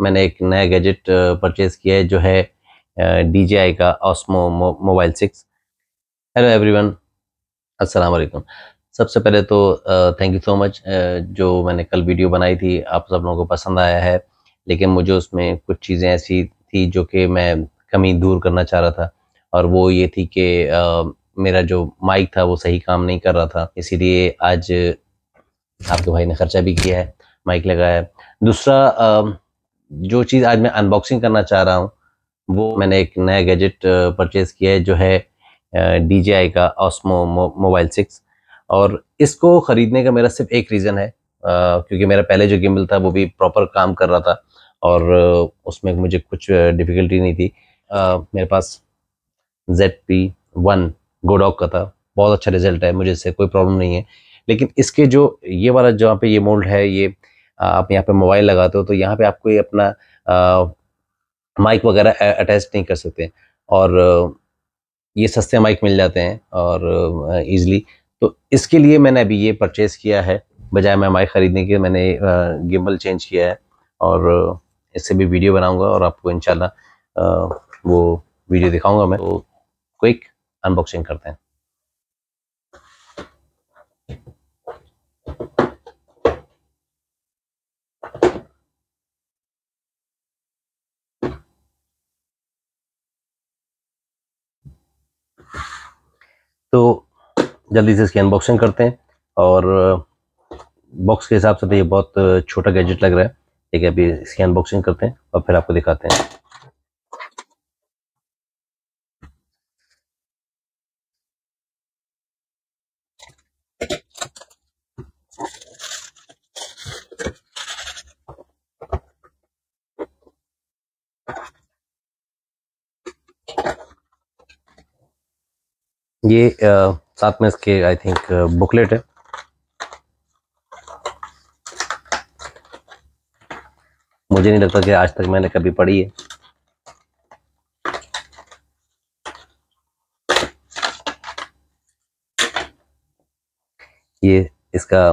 मैंने एक नया गैजेट परचेज़ किया है जो है डी जे आई का Osmo mobile six hello everyone अस्सलाम वालेकुम सबसे पहले तो थैंक यू सो मच जो मैंने कल वीडियो बनाई थी आप सब लोगों को पसंद आया है लेकिन मुझे उसमें कुछ चीज़ें ऐसी थी जो कि मैं कमी दूर करना चाह रहा था और वो ये थी कि मेरा जो माइक था वो सही काम नहीं कर रहा था इसीलिए आज आपके भाई ने ख़र्चा भी किया है माइक लगाया है दूसरा जो चीज़ आज मैं अनबॉक्सिंग करना चाह रहा हूँ वो मैंने एक नया गैजेट परचेज़ किया है जो है डी का ऑस्मो मोबाइल सिक्स और इसको ख़रीदने का मेरा सिर्फ एक रीज़न है क्योंकि मेरा पहले जो गिम्बल था वो भी प्रॉपर काम कर रहा था और उसमें मुझे कुछ डिफ़िकल्टी नहीं थी आ, मेरे पास जेड पी वन गोडॉक का था बहुत अच्छा रिजल्ट है मुझे इससे कोई प्रॉब्लम नहीं है लेकिन इसके जो ये वाला जहाँ पे ये मोल्ड है ये आप यहाँ पे मोबाइल लगाते हो तो यहाँ पे आप कोई अपना माइक वगैरह अटैच नहीं कर सकते और ये सस्ते माइक मिल जाते हैं और ईजिली तो इसके लिए मैंने अभी ये परचेज़ किया है बजाय मैं माइक ख़रीदने के मैंने गिम्बल चेंज किया है और इससे भी वीडियो बनाऊंगा और आपको इन वो वीडियो दिखाऊंगा मैं तो क्विक अनबॉक्सिंग करते हैं तो जल्दी से इसकी अनबॉक्सिंग करते हैं और बॉक्स uh, के हिसाब से तो ये बहुत uh, छोटा गैजेट लग रहा है ठीक है अभी इसकी अनबॉक्सिंग करते हैं और फिर आपको दिखाते हैं ये आ, साथ में इसके आई थिंक बुकलेट है मुझे नहीं लगता कि आज तक मैंने कभी पढ़ी है ये इसका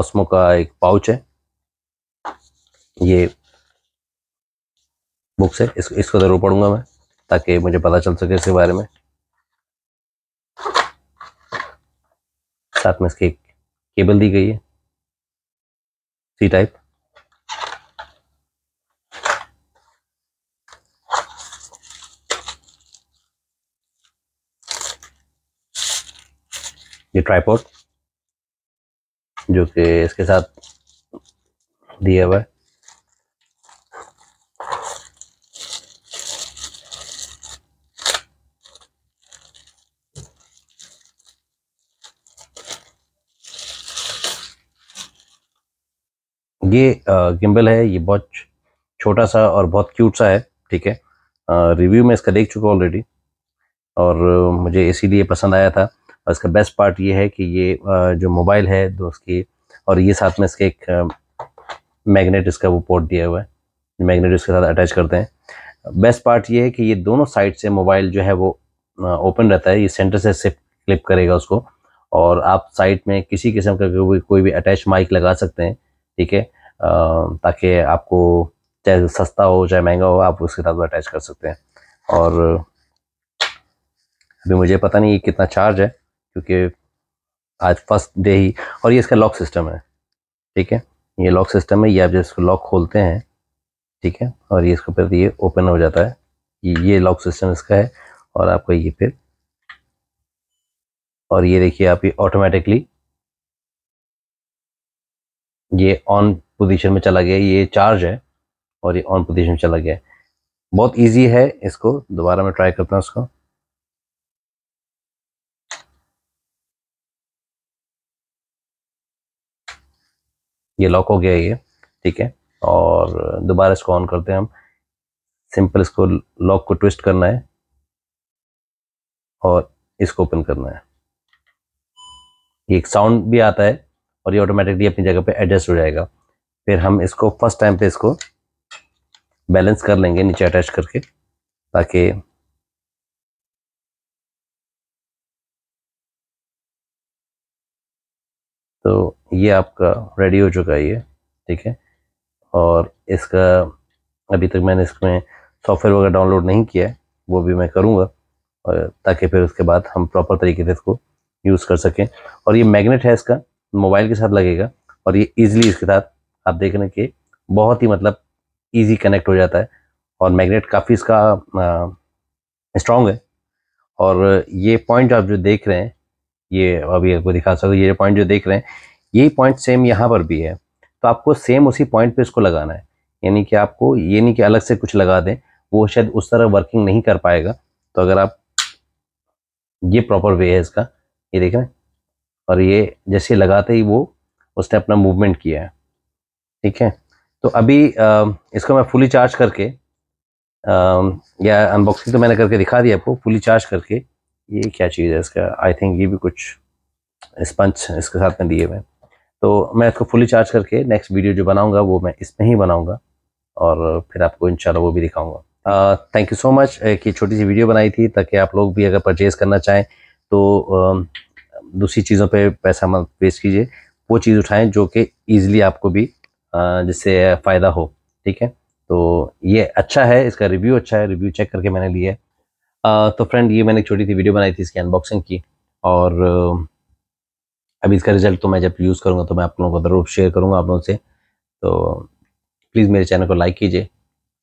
ऑस्मो का एक पाउच है ये बुक्स है इस, इसको ज़रूर पढ़ूंगा मैं ताकि मुझे पता चल सके इसके बारे में साथ में इसके केबल दी गई है सी टाइप ये ट्राईपोर्ट जो कि इसके साथ दिया हुआ है ये गिम्बल है ये बहुत छोटा सा और बहुत क्यूट सा है ठीक है रिव्यू में इसका देख चुका ऑलरेडी और मुझे इसीलिए पसंद आया था और इसका बेस्ट पार्ट ये है कि ये जो मोबाइल है दो उसकी और ये साथ में इसके एक मैग्नेट इसका वो पोर्ट दिया हुआ है मैग्नेट इसके साथ अटैच करते हैं बेस्ट पार्ट ये है कि ये दोनों साइड से मोबाइल जो है वो ओपन रहता है ये सेंटर से सिर्फ क्लिप करेगा उसको और आप साइड में किसी किस्म का कोई भी अटैच माइक लगा सकते हैं ठीक है ताकि आपको चाहे सस्ता हो चाहे महंगा हो आप उसके साथ अटैच कर सकते हैं और अभी मुझे पता नहीं कितना चार्ज है क्योंकि आज फर्स्ट डे ही और ये इसका लॉक सिस्टम है ठीक है ये लॉक सिस्टम है ये आप जब इसको लॉक खोलते हैं ठीक है और ये इसको फिर ये ओपन हो जाता है ये लॉक सिस्टम इसका है और आपका ये फिर और ये देखिए आप ये ऑटोमेटिकली ये ऑन पोजीशन में चला गया ये चार्ज है और ये ऑन पोजीशन में चला गया बहुत इजी है इसको दोबारा मैं ट्राई करता हूँ इसको ये लॉक हो गया ये ठीक है और दोबारा इसको ऑन करते हैं हम सिंपल इसको लॉक को ट्विस्ट करना है और इसको ओपन करना है ये एक साउंड भी आता है और ये ऑटोमेटिकली अपनी जगह पे एडजस्ट हो जाएगा फिर हम इसको फर्स्ट टाइम पे इसको बैलेंस कर लेंगे नीचे अटैच करके ताकि तो ये आपका रेडी हो चुका है ये ठीक है और इसका अभी तक मैंने इसमें सॉफ्टवेयर वगैरह डाउनलोड नहीं किया है वो भी मैं करूँगा ताकि फिर उसके बाद हम प्रॉपर तरीके से इसको यूज़ कर सकें और ये मैग्नेट है इसका मोबाइल के साथ लगेगा और ये इजीली इसके साथ आप देख रहे हैं कि बहुत ही मतलब ईजी कनेक्ट हो जाता है और मैग्नेट काफ़ी इसका स्ट्रॉन्ग है और ये पॉइंट आप जो देख रहे हैं ये अभी आपको दिखा सकते ये पॉइंट जो देख रहे हैं ये पॉइंट सेम यहाँ पर भी है तो आपको सेम उसी पॉइंट पे इसको लगाना है यानी कि आपको ये नहीं कि अलग से कुछ लगा दें वो शायद उस तरह वर्किंग नहीं कर पाएगा तो अगर आप ये प्रॉपर वे है इसका ये देख रहे हैं और ये जैसे लगाते ही वो उसने अपना मूवमेंट किया है ठीक है तो अभी आ, इसको मैं फुली चार्ज करके आ, या अनबॉक्सिंग तो मैंने करके दिखा दिया आपको फुली चार्ज करके ये क्या चीज़ है इसका आई थिंक ये भी कुछ स्पंच इसके साथ में दिए हुए तो मैं इसको फुली चार्ज करके नेक्स्ट वीडियो जो बनाऊंगा वो मैं इसमें ही बनाऊंगा और फिर आपको इन वो भी दिखाऊंगा थैंक यू सो मच एक छोटी सी वीडियो बनाई थी ताकि आप लोग भी अगर परचेज़ करना चाहें तो दूसरी चीज़ों पे पैसा मत वेस्ट कीजिए वो चीज़ उठाएं जो कि ईज़िली आपको भी जिससे फ़ायदा हो ठीक है तो ये अच्छा है इसका रिव्यू अच्छा है रिव्यू चेक करके मैंने लिया है तो फ्रेंड ये मैंने एक छोटी सी वीडियो बनाई थी इसकी अनबॉक्सिंग की और अभी इसका रिजल्ट तो मैं जब यूज़ करूँगा तो मैं आप लोगों को ज़रूर शेयर करूँगा आप लोगों से तो प्लीज़ मेरे चैनल को लाइक कीजिए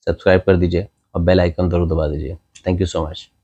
सब्सक्राइब कर दीजिए और बेल आइकन ज़रूर दबा दीजिए थैंक यू सो मच